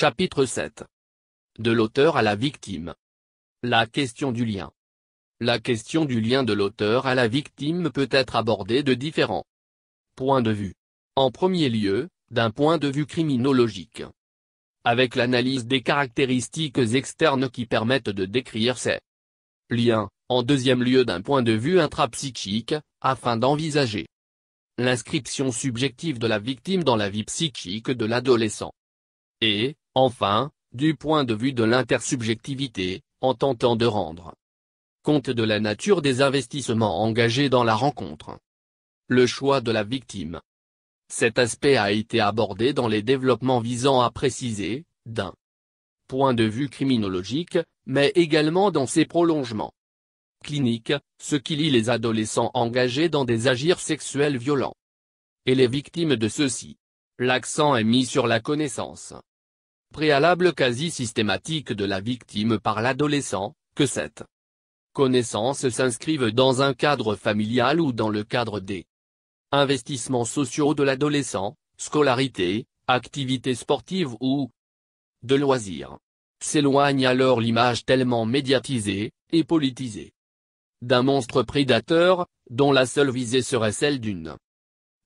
Chapitre 7. De l'auteur à la victime. La question du lien. La question du lien de l'auteur à la victime peut être abordée de différents points de vue. En premier lieu, d'un point de vue criminologique. Avec l'analyse des caractéristiques externes qui permettent de décrire ces liens, en deuxième lieu d'un point de vue intrapsychique, afin d'envisager l'inscription subjective de la victime dans la vie psychique de l'adolescent. Et, Enfin, du point de vue de l'intersubjectivité, en tentant de rendre compte de la nature des investissements engagés dans la rencontre. Le choix de la victime. Cet aspect a été abordé dans les développements visant à préciser, d'un point de vue criminologique, mais également dans ses prolongements cliniques, ce qui lie les adolescents engagés dans des agirs sexuels violents et les victimes de ceux-ci. L'accent est mis sur la connaissance préalable quasi systématique de la victime par l'adolescent, que cette connaissance s'inscrive dans un cadre familial ou dans le cadre des investissements sociaux de l'adolescent, scolarité, activités sportives ou de loisirs. S'éloigne alors l'image tellement médiatisée, et politisée, d'un monstre prédateur, dont la seule visée serait celle d'une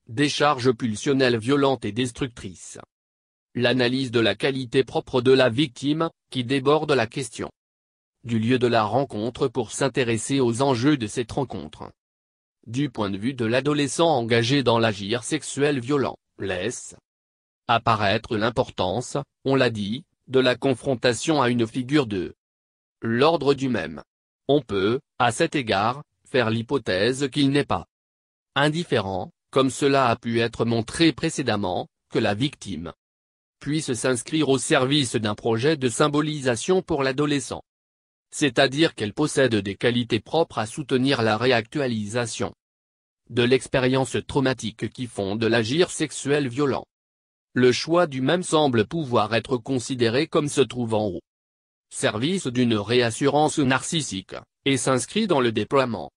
décharge pulsionnelle violente et destructrice l'analyse de la qualité propre de la victime, qui déborde la question du lieu de la rencontre pour s'intéresser aux enjeux de cette rencontre. Du point de vue de l'adolescent engagé dans l'agir sexuel violent, laisse apparaître l'importance, on l'a dit, de la confrontation à une figure de l'ordre du même. On peut, à cet égard, faire l'hypothèse qu'il n'est pas indifférent, comme cela a pu être montré précédemment, que la victime puisse s'inscrire au service d'un projet de symbolisation pour l'adolescent. C'est-à-dire qu'elle possède des qualités propres à soutenir la réactualisation de l'expérience traumatique qui font de l'agir sexuel violent. Le choix du même semble pouvoir être considéré comme se trouvant au service d'une réassurance narcissique, et s'inscrit dans le déploiement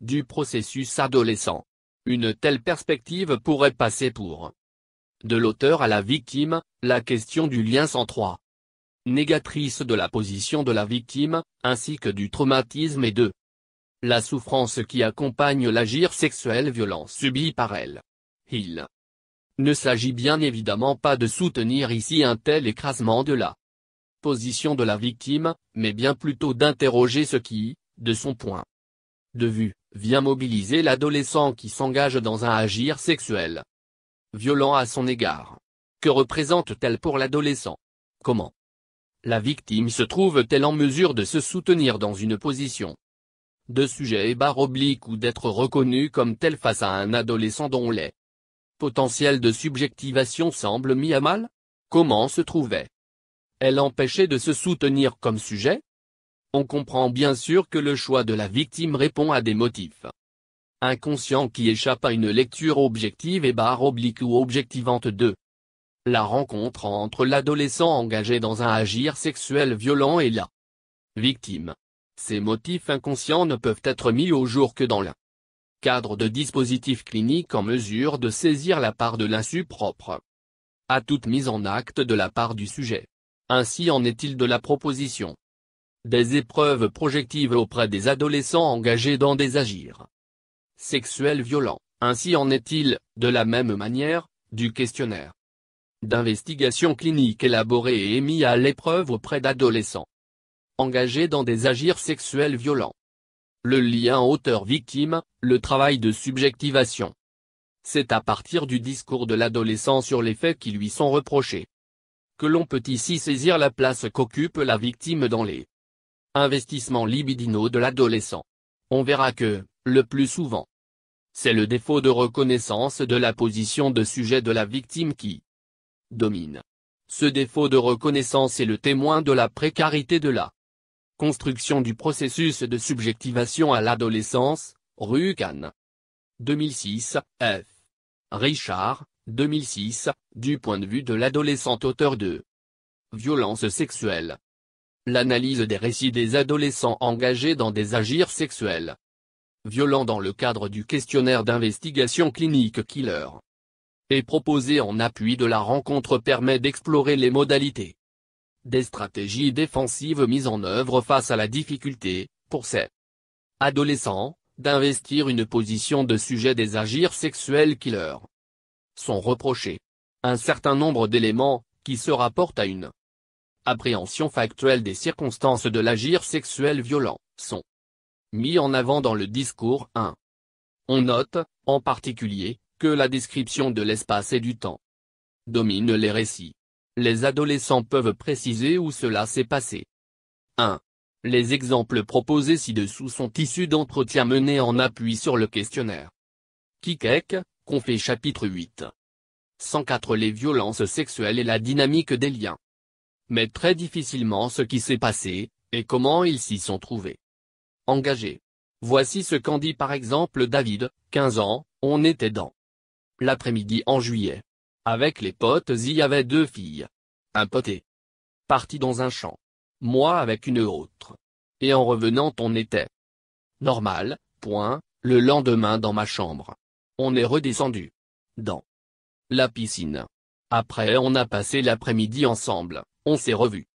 du processus adolescent. Une telle perspective pourrait passer pour de l'auteur à la victime, la question du lien 103. Négatrice de la position de la victime, ainsi que du traumatisme et de la souffrance qui accompagne l'agir sexuel violent subi par elle. Il ne s'agit bien évidemment pas de soutenir ici un tel écrasement de la position de la victime, mais bien plutôt d'interroger ce qui, de son point de vue, vient mobiliser l'adolescent qui s'engage dans un agir sexuel violent à son égard. Que représente-t-elle pour l'adolescent Comment la victime se trouve-t-elle en mesure de se soutenir dans une position de sujet et barre oblique ou d'être reconnue comme telle face à un adolescent dont les potentiel de subjectivation semble mis à mal Comment se trouvait-elle empêchait de se soutenir comme sujet On comprend bien sûr que le choix de la victime répond à des motifs inconscient qui échappe à une lecture objective et barre oblique ou objectivante de la rencontre entre l'adolescent engagé dans un agir sexuel violent et la victime. Ces motifs inconscients ne peuvent être mis au jour que dans le cadre de dispositifs cliniques en mesure de saisir la part de l'insu propre à toute mise en acte de la part du sujet. Ainsi en est-il de la proposition des épreuves projectives auprès des adolescents engagés dans des agirs sexuel violent, ainsi en est-il, de la même manière, du questionnaire d'investigation clinique élaboré et émis à l'épreuve auprès d'adolescents engagés dans des agirs sexuels violents. Le lien auteur-victime, le travail de subjectivation. C'est à partir du discours de l'adolescent sur les faits qui lui sont reprochés que l'on peut ici saisir la place qu'occupe la victime dans les investissements libidinaux de l'adolescent. On verra que, le plus souvent, c'est le défaut de reconnaissance de la position de sujet de la victime qui domine. Ce défaut de reconnaissance est le témoin de la précarité de la construction du processus de subjectivation à l'adolescence, Rucan. 2006, F. Richard, 2006, du point de vue de l'adolescente auteur de Violence sexuelle. L'analyse des récits des adolescents engagés dans des agirs sexuels violent dans le cadre du questionnaire d'investigation clinique Killer. Et proposé en appui de la rencontre permet d'explorer les modalités des stratégies défensives mises en œuvre face à la difficulté, pour ces adolescents, d'investir une position de sujet des agirs sexuels qui leur sont reprochés. Un certain nombre d'éléments, qui se rapportent à une appréhension factuelle des circonstances de l'agir sexuel violent, sont mis en avant dans le discours 1. On note, en particulier, que la description de l'espace et du temps domine les récits. Les adolescents peuvent préciser où cela s'est passé. 1. Les exemples proposés ci-dessous sont issus d'entretiens menés en appui sur le questionnaire. Kikek, Confé chapitre 8. 104 Les violences sexuelles et la dynamique des liens. Mais très difficilement ce qui s'est passé, et comment ils s'y sont trouvés engagé. Voici ce qu'en dit par exemple David, 15 ans, on était dans l'après-midi en juillet. Avec les potes il y avait deux filles. Un poté. Parti dans un champ. Moi avec une autre. Et en revenant on était normal, point, le lendemain dans ma chambre. On est redescendu. Dans la piscine. Après on a passé l'après-midi ensemble, on s'est revus.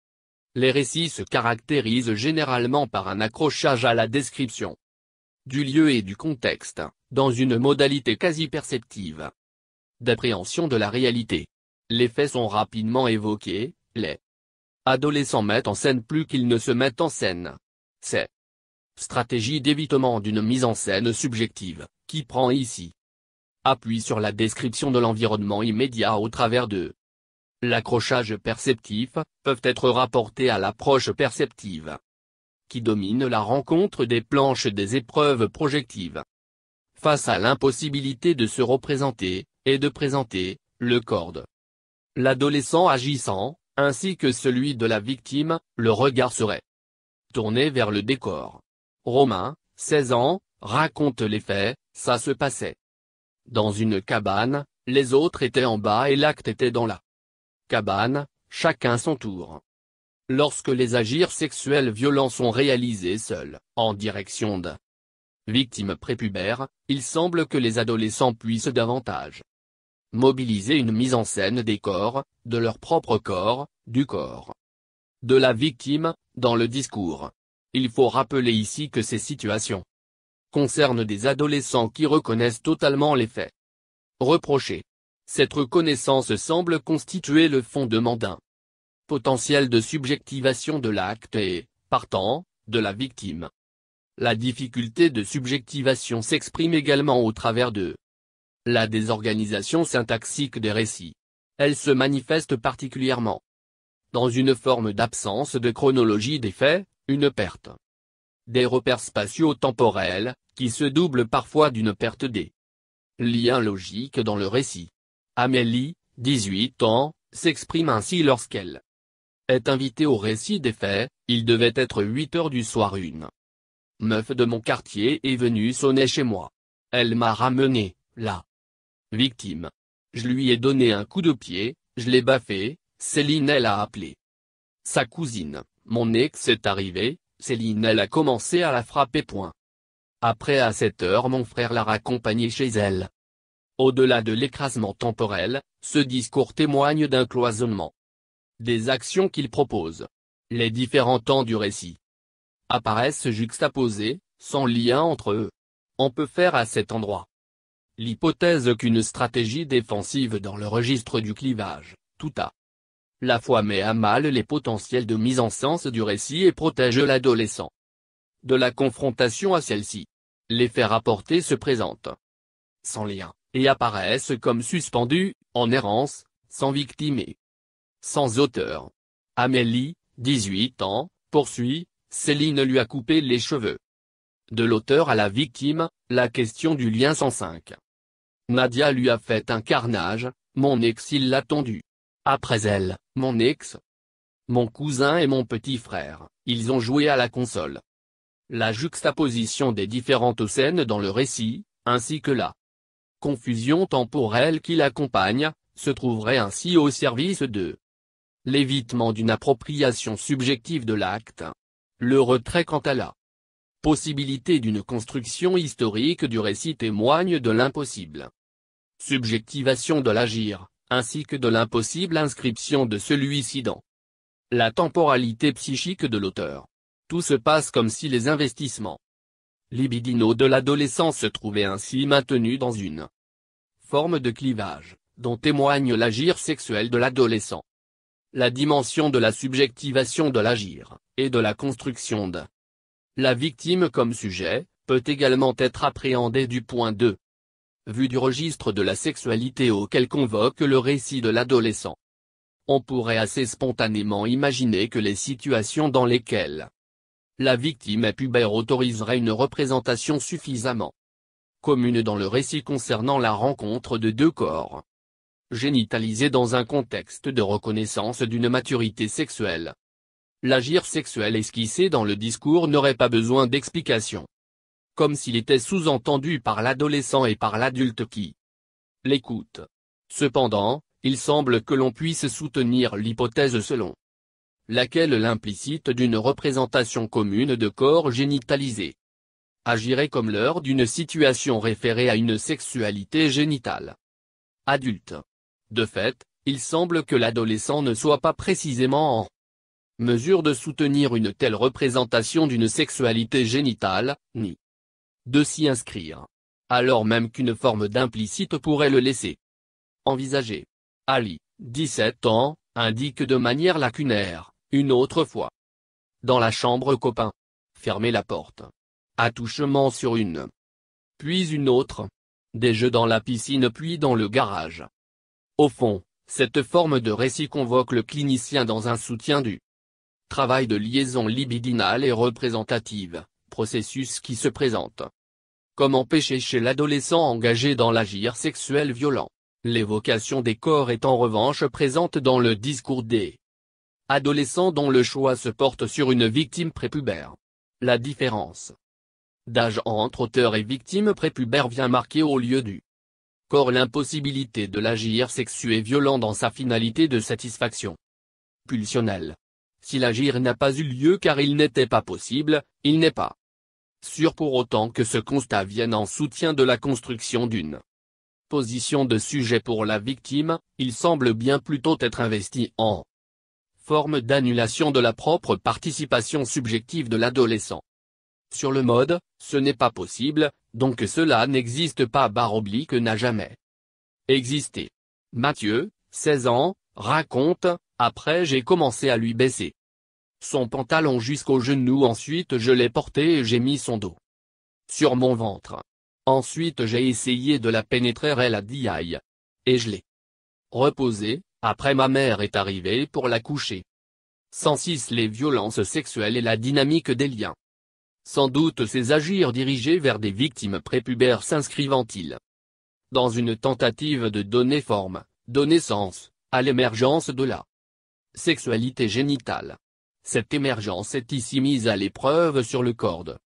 Les récits se caractérisent généralement par un accrochage à la description du lieu et du contexte, dans une modalité quasi perceptive d'appréhension de la réalité. Les faits sont rapidement évoqués, les adolescents mettent en scène plus qu'ils ne se mettent en scène. C'est stratégie d'évitement d'une mise en scène subjective, qui prend ici appui sur la description de l'environnement immédiat au travers de L'accrochage perceptif, peuvent être rapportés à l'approche perceptive qui domine la rencontre des planches des épreuves projectives. Face à l'impossibilité de se représenter, et de présenter, le corde. L'adolescent agissant, ainsi que celui de la victime, le regard serait tourné vers le décor. Romain, 16 ans, raconte les faits, ça se passait. Dans une cabane, les autres étaient en bas et l'acte était dans la cabane, chacun son tour. Lorsque les agirs sexuels violents sont réalisés seuls, en direction de victimes prépubères, il semble que les adolescents puissent davantage mobiliser une mise en scène des corps, de leur propre corps, du corps de la victime, dans le discours. Il faut rappeler ici que ces situations concernent des adolescents qui reconnaissent totalement les faits reprochés cette reconnaissance semble constituer le fondement d'un potentiel de subjectivation de l'acte et, partant, de la victime. La difficulté de subjectivation s'exprime également au travers de la désorganisation syntaxique des récits. Elle se manifeste particulièrement dans une forme d'absence de chronologie des faits, une perte des repères spatio-temporels, qui se double parfois d'une perte des liens logiques dans le récit. Amélie, 18 ans, s'exprime ainsi lorsqu'elle est invitée au récit des faits, il devait être 8 heures du soir une. Meuf de mon quartier est venue sonner chez moi. Elle m'a ramené, la victime. Je lui ai donné un coup de pied, je l'ai baffé, Céline elle a appelé. Sa cousine, mon ex est arrivée, Céline elle a commencé à la frapper point. Après à 7 heures mon frère l'a raccompagnée chez elle. Au-delà de l'écrasement temporel, ce discours témoigne d'un cloisonnement des actions qu'il propose. Les différents temps du récit apparaissent juxtaposés, sans lien entre eux. On peut faire à cet endroit l'hypothèse qu'une stratégie défensive dans le registre du clivage, tout à la fois met à mal les potentiels de mise en sens du récit et protège l'adolescent de la confrontation à celle-ci. Les faits rapportés se présentent sans lien et apparaissent comme suspendus, en errance, sans victime et sans auteur. Amélie, 18 ans, poursuit, Céline lui a coupé les cheveux. De l'auteur à la victime, la question du lien 105. Nadia lui a fait un carnage, mon ex il l'a tendu. Après elle, mon ex. Mon cousin et mon petit frère, ils ont joué à la console. La juxtaposition des différentes scènes dans le récit, ainsi que la confusion temporelle qui l'accompagne, se trouverait ainsi au service de l'évitement d'une appropriation subjective de l'acte. Le retrait quant à la possibilité d'une construction historique du récit témoigne de l'impossible subjectivation de l'agir, ainsi que de l'impossible inscription de celui-ci dans la temporalité psychique de l'auteur. Tout se passe comme si les investissements L'ibidino de l'adolescent se trouvait ainsi maintenu dans une forme de clivage, dont témoigne l'agir sexuel de l'adolescent. La dimension de la subjectivation de l'agir, et de la construction de la victime comme sujet, peut également être appréhendée du point 2. Vue du registre de la sexualité auquel convoque le récit de l'adolescent. On pourrait assez spontanément imaginer que les situations dans lesquelles la victime et pubère autoriserait une représentation suffisamment commune dans le récit concernant la rencontre de deux corps génitalisés dans un contexte de reconnaissance d'une maturité sexuelle. L'agir sexuel esquissé dans le discours n'aurait pas besoin d'explication. Comme s'il était sous-entendu par l'adolescent et par l'adulte qui l'écoute. Cependant, il semble que l'on puisse soutenir l'hypothèse selon laquelle l'implicite d'une représentation commune de corps génitalisé agirait comme l'heure d'une situation référée à une sexualité génitale. Adulte. De fait, il semble que l'adolescent ne soit pas précisément en mesure de soutenir une telle représentation d'une sexualité génitale, ni de s'y inscrire. Alors même qu'une forme d'implicite pourrait le laisser envisager. Ali, 17 ans, indique de manière lacunaire une autre fois. Dans la chambre copain. Fermez la porte. Attouchement sur une. Puis une autre. Des jeux dans la piscine puis dans le garage. Au fond, cette forme de récit convoque le clinicien dans un soutien du travail de liaison libidinale et représentative, processus qui se présente. Comme empêcher chez l'adolescent engagé dans l'agir sexuel violent. L'évocation des corps est en revanche présente dans le discours des adolescent dont le choix se porte sur une victime prépubère. La différence d'âge entre auteur et victime prépubère vient marquer au lieu du corps l'impossibilité de l'agir sexué violent dans sa finalité de satisfaction pulsionnelle. Si l'agir n'a pas eu lieu car il n'était pas possible, il n'est pas sûr pour autant que ce constat vienne en soutien de la construction d'une position de sujet pour la victime, il semble bien plutôt être investi en forme d'annulation de la propre participation subjective de l'adolescent. Sur le mode, ce n'est pas possible, donc cela n'existe pas barre oblique n'a jamais existé. Mathieu, 16 ans, raconte, après j'ai commencé à lui baisser son pantalon jusqu'au genou ensuite je l'ai porté et j'ai mis son dos sur mon ventre. Ensuite j'ai essayé de la pénétrer elle a dit aïe. Et je l'ai reposé, après ma mère est arrivée pour la coucher. 106 Les violences sexuelles et la dynamique des liens. Sans doute ces agir dirigés vers des victimes prépubères s'inscrivant-ils dans une tentative de donner forme, donner sens, à l'émergence de la sexualité génitale. Cette émergence est ici mise à l'épreuve sur le corps de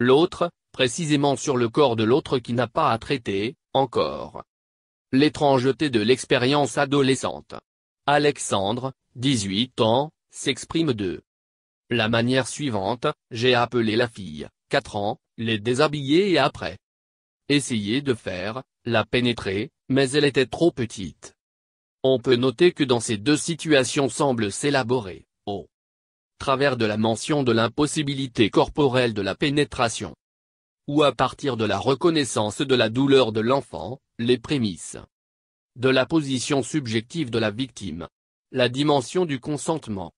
l'autre, précisément sur le corps de l'autre qui n'a pas à traiter, encore, L'étrangeté de l'expérience adolescente. Alexandre, 18 ans, s'exprime de la manière suivante, j'ai appelé la fille, 4 ans, les déshabiller et après essayer de faire, la pénétrer, mais elle était trop petite. On peut noter que dans ces deux situations semble s'élaborer, au travers de la mention de l'impossibilité corporelle de la pénétration, ou à partir de la reconnaissance de la douleur de l'enfant, les prémices de la position subjective de la victime. La dimension du consentement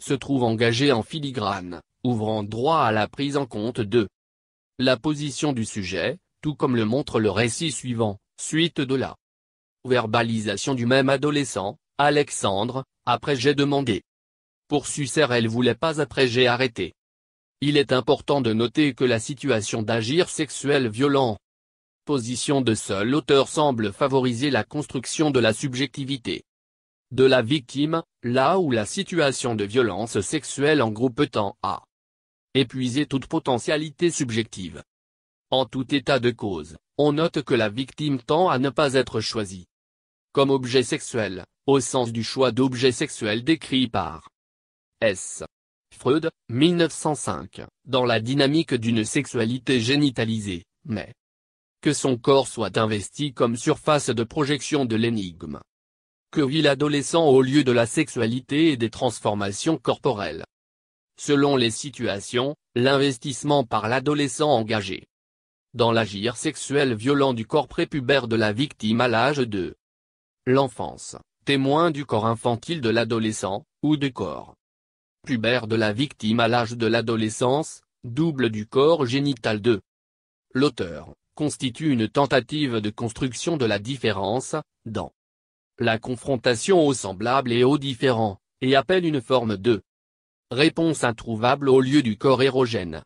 se trouve engagée en filigrane, ouvrant droit à la prise en compte de la position du sujet, tout comme le montre le récit suivant, suite de la verbalisation du même adolescent, Alexandre, après j'ai demandé. Pour sucer elle voulait pas après j'ai arrêté. Il est important de noter que la situation d'agir sexuel violent position de seul auteur semble favoriser la construction de la subjectivité de la victime, là où la situation de violence sexuelle en groupe tend à épuiser toute potentialité subjective. En tout état de cause, on note que la victime tend à ne pas être choisie comme objet sexuel, au sens du choix d'objet sexuel décrit par S. Freud, 1905, dans la dynamique d'une sexualité génitalisée, mais que son corps soit investi comme surface de projection de l'énigme. Que vit l'adolescent au lieu de la sexualité et des transformations corporelles Selon les situations, l'investissement par l'adolescent engagé dans l'agir sexuel violent du corps prépubère de la victime à l'âge de l'enfance, témoin du corps infantile de l'adolescent, ou du corps pubère de la victime à l'âge de l'adolescence, double du corps génital 2. L'auteur constitue une tentative de construction de la différence, dans la confrontation aux semblables et aux différents, et appelle une forme de réponse introuvable au lieu du corps érogène.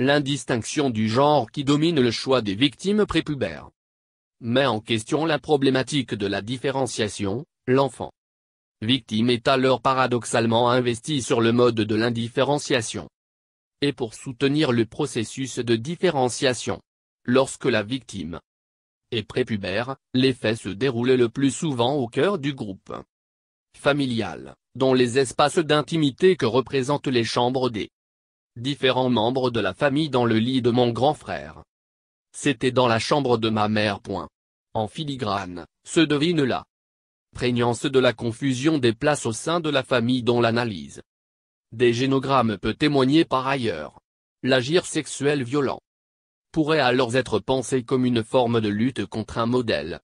L'indistinction du genre qui domine le choix des victimes prépubères met en question la problématique de la différenciation, l'enfant victime est alors paradoxalement investie sur le mode de l'indifférenciation. Et pour soutenir le processus de différenciation. Lorsque la victime est prépubère, l'effet se déroule le plus souvent au cœur du groupe familial, dont les espaces d'intimité que représentent les chambres des différents membres de la famille dans le lit de mon grand frère. C'était dans la chambre de ma mère. En filigrane, se devine là prégnance de la confusion des places au sein de la famille dans l'analyse. Des génogrammes peut témoigner par ailleurs. L'agir sexuel violent pourrait alors être pensé comme une forme de lutte contre un modèle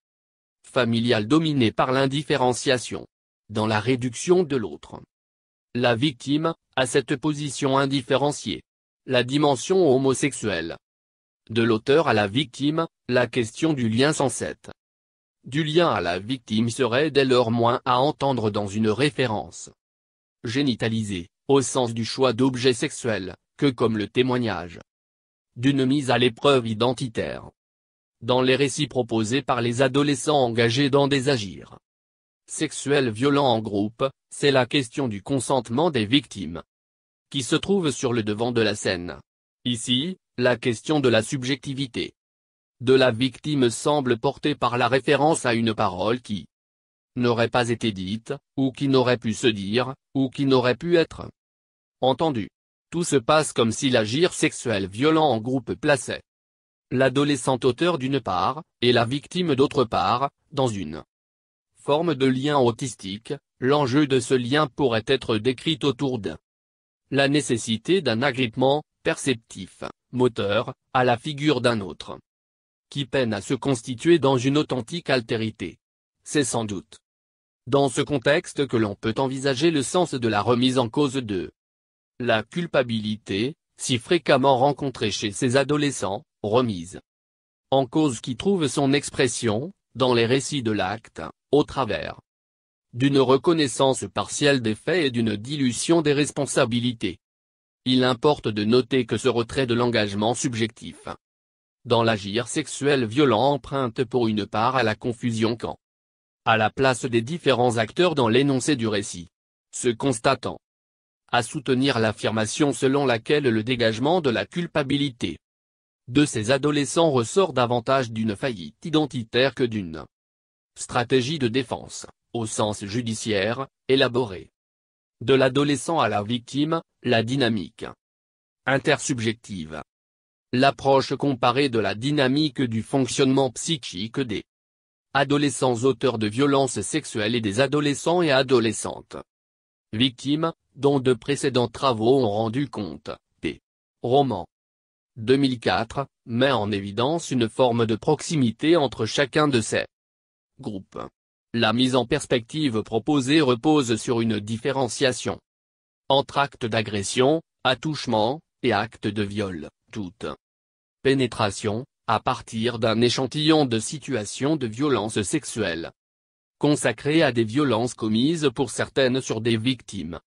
familial dominé par l'indifférenciation, dans la réduction de l'autre. La victime, à cette position indifférenciée. La dimension homosexuelle. De l'auteur à la victime, la question du lien sans cesse du lien à la victime serait dès lors moins à entendre dans une référence génitalisée, au sens du choix d'objets sexuel, que comme le témoignage d'une mise à l'épreuve identitaire. Dans les récits proposés par les adolescents engagés dans des agirs sexuels violents en groupe, c'est la question du consentement des victimes qui se trouve sur le devant de la scène. Ici, la question de la subjectivité de la victime semble portée par la référence à une parole qui n'aurait pas été dite, ou qui n'aurait pu se dire, ou qui n'aurait pu être entendue. Tout se passe comme si l'agir sexuel violent en groupe plaçait l'adolescent auteur d'une part, et la victime d'autre part, dans une forme de lien autistique, l'enjeu de ce lien pourrait être décrit autour de la nécessité d'un agrippement, perceptif, moteur, à la figure d'un autre qui peine à se constituer dans une authentique altérité. C'est sans doute dans ce contexte que l'on peut envisager le sens de la remise en cause de la culpabilité, si fréquemment rencontrée chez ces adolescents, remise en cause qui trouve son expression, dans les récits de l'acte, au travers d'une reconnaissance partielle des faits et d'une dilution des responsabilités. Il importe de noter que ce retrait de l'engagement subjectif dans l'agir sexuel violent emprunte pour une part à la confusion quand à la place des différents acteurs dans l'énoncé du récit. Se constatant à soutenir l'affirmation selon laquelle le dégagement de la culpabilité de ces adolescents ressort davantage d'une faillite identitaire que d'une stratégie de défense, au sens judiciaire, élaborée. De l'adolescent à la victime, la dynamique intersubjective L'approche comparée de la dynamique du fonctionnement psychique des adolescents auteurs de violences sexuelles et des adolescents et adolescentes victimes, dont de précédents travaux ont rendu compte, p. Roman 2004, met en évidence une forme de proximité entre chacun de ces groupes. La mise en perspective proposée repose sur une différenciation entre actes d'agression, attouchement, et actes de viol toute pénétration, à partir d'un échantillon de situations de violences sexuelles Consacré à des violences commises pour certaines sur des victimes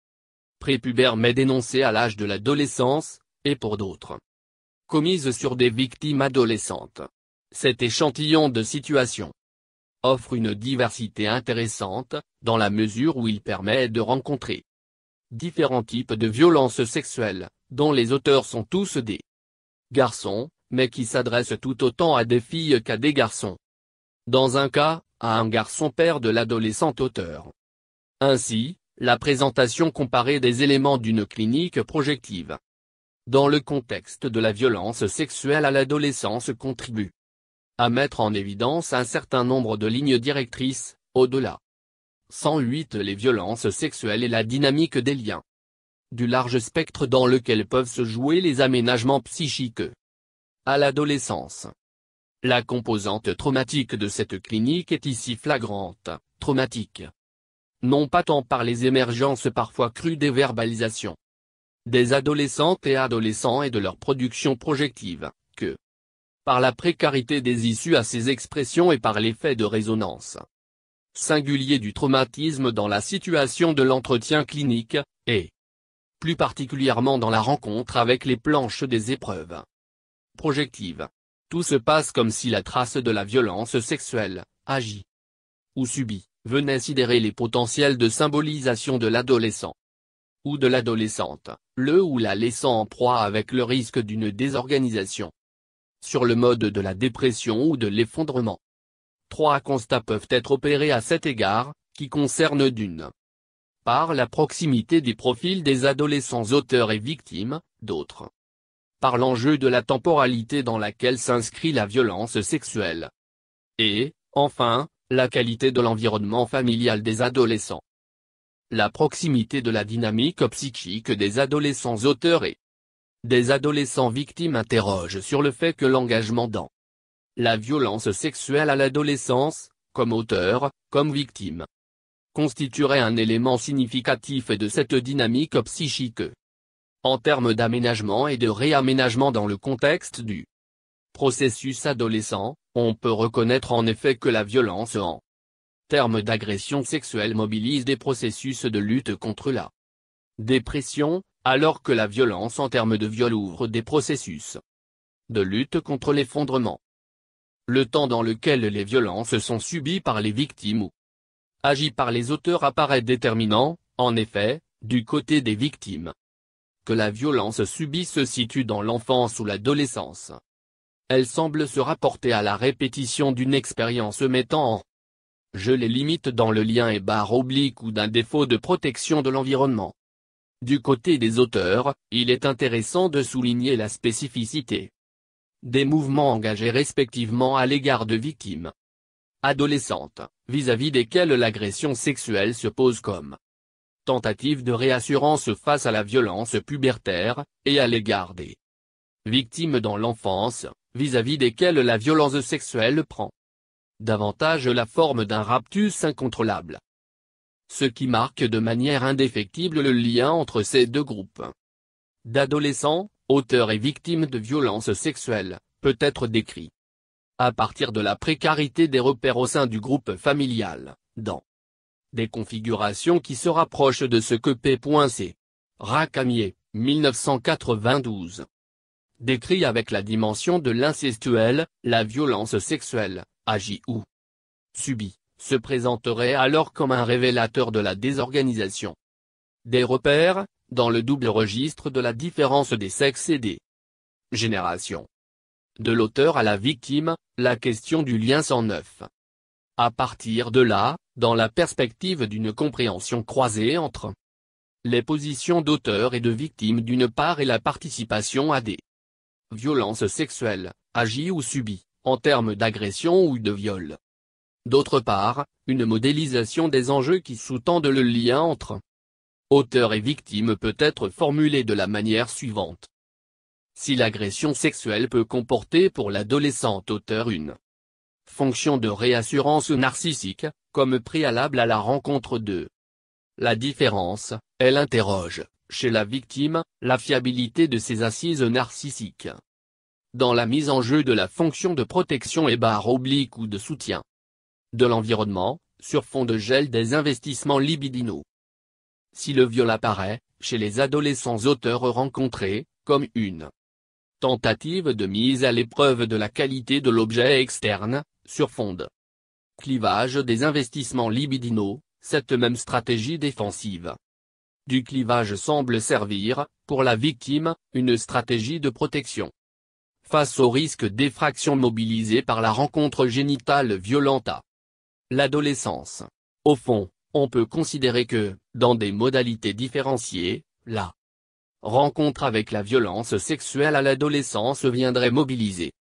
prépubères mais dénoncées à l'âge de l'adolescence, et pour d'autres commises sur des victimes adolescentes. Cet échantillon de situations offre une diversité intéressante, dans la mesure où il permet de rencontrer différents types de violences sexuelles, dont les auteurs sont tous des garçons, mais qui s'adresse tout autant à des filles qu'à des garçons. Dans un cas, à un garçon père de l'adolescent auteur. Ainsi, la présentation comparée des éléments d'une clinique projective. Dans le contexte de la violence sexuelle à l'adolescence contribue à mettre en évidence un certain nombre de lignes directrices, au-delà. 108 Les violences sexuelles et la dynamique des liens du large spectre dans lequel peuvent se jouer les aménagements psychiques. À l'adolescence. La composante traumatique de cette clinique est ici flagrante, traumatique. Non pas tant par les émergences parfois crues des verbalisations des adolescentes et adolescents et de leur production projective, que par la précarité des issues à ces expressions et par l'effet de résonance singulier du traumatisme dans la situation de l'entretien clinique, et plus particulièrement dans la rencontre avec les planches des épreuves Projective. Tout se passe comme si la trace de la violence sexuelle, agit ou subit, venait sidérer les potentiels de symbolisation de l'adolescent ou de l'adolescente, le ou la laissant en proie avec le risque d'une désorganisation sur le mode de la dépression ou de l'effondrement. Trois constats peuvent être opérés à cet égard, qui concernent d'une par la proximité des profils des adolescents auteurs et victimes, d'autres par l'enjeu de la temporalité dans laquelle s'inscrit la violence sexuelle. Et, enfin, la qualité de l'environnement familial des adolescents. La proximité de la dynamique psychique des adolescents auteurs et des adolescents victimes interroge sur le fait que l'engagement dans la violence sexuelle à l'adolescence, comme auteur, comme victime, constituerait un élément significatif de cette dynamique psychique. En termes d'aménagement et de réaménagement dans le contexte du processus adolescent, on peut reconnaître en effet que la violence en termes d'agression sexuelle mobilise des processus de lutte contre la dépression, alors que la violence en termes de viol ouvre des processus de lutte contre l'effondrement. Le temps dans lequel les violences sont subies par les victimes ou agi par les auteurs apparaît déterminant, en effet, du côté des victimes. Que la violence subie se situe dans l'enfance ou l'adolescence. Elle semble se rapporter à la répétition d'une expérience mettant en je les limite dans le lien et barre oblique ou d'un défaut de protection de l'environnement. Du côté des auteurs, il est intéressant de souligner la spécificité des mouvements engagés respectivement à l'égard de victimes adolescentes, vis-à-vis desquelles l'agression sexuelle se pose comme tentative de réassurance face à la violence pubertaire, et à l'égard des victimes dans l'enfance, vis-à-vis desquelles la violence sexuelle prend davantage la forme d'un raptus incontrôlable. Ce qui marque de manière indéfectible le lien entre ces deux groupes. D'adolescents, auteurs et victimes de violences sexuelles, peut être décrit à partir de la précarité des repères au sein du groupe familial, dans des configurations qui se rapprochent de ce que P.C. Racamier, 1992 décrit avec la dimension de l'incestuel, la violence sexuelle, agit ou subi, se présenterait alors comme un révélateur de la désorganisation. Des repères, dans le double registre de la différence des sexes et des générations, de l'auteur à la victime, la question du lien sans neuf. À partir de là, dans la perspective d'une compréhension croisée entre les positions d'auteur et de victime d'une part et la participation à des violences sexuelles, agies ou subies, en termes d'agression ou de viol. D'autre part, une modélisation des enjeux qui sous-tendent le lien entre auteur et victime peut être formulée de la manière suivante. Si l'agression sexuelle peut comporter pour l'adolescente auteur une fonction de réassurance narcissique, comme préalable à la rencontre de la différence, elle interroge, chez la victime, la fiabilité de ses assises narcissiques. Dans la mise en jeu de la fonction de protection et barre oblique ou de soutien de l'environnement, sur fond de gel des investissements libidinaux. Si le viol apparaît, chez les adolescents auteurs rencontrés, comme une tentative de mise à l'épreuve de la qualité de l'objet externe, sur fonde. Clivage des investissements libidinaux, cette même stratégie défensive. Du clivage semble servir, pour la victime, une stratégie de protection. Face au risque d'effraction mobilisé par la rencontre génitale violente à l'adolescence. Au fond, on peut considérer que, dans des modalités différenciées, la rencontre avec la violence sexuelle à l'adolescence viendrait mobiliser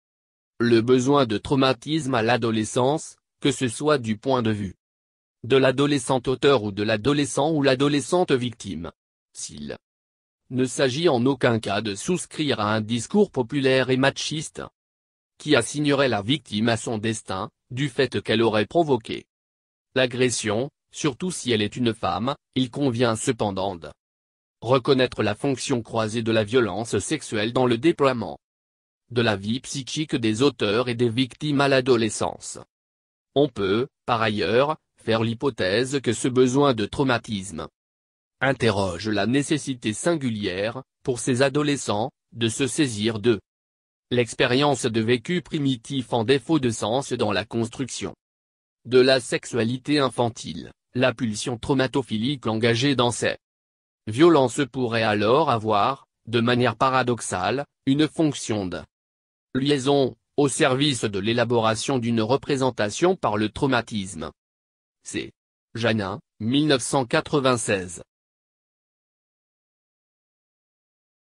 le besoin de traumatisme à l'adolescence, que ce soit du point de vue de l'adolescente auteur ou de l'adolescent ou l'adolescente victime. S'il ne s'agit en aucun cas de souscrire à un discours populaire et machiste qui assignerait la victime à son destin, du fait qu'elle aurait provoqué l'agression, surtout si elle est une femme, il convient cependant de Reconnaître la fonction croisée de la violence sexuelle dans le déploiement de la vie psychique des auteurs et des victimes à l'adolescence. On peut, par ailleurs, faire l'hypothèse que ce besoin de traumatisme interroge la nécessité singulière, pour ces adolescents, de se saisir de l'expérience de vécu primitif en défaut de sens dans la construction de la sexualité infantile, la pulsion traumatophilique engagée dans ces violence pourrait alors avoir, de manière paradoxale, une fonction de liaison, au service de l'élaboration d'une représentation par le traumatisme. C. Janin, 1996.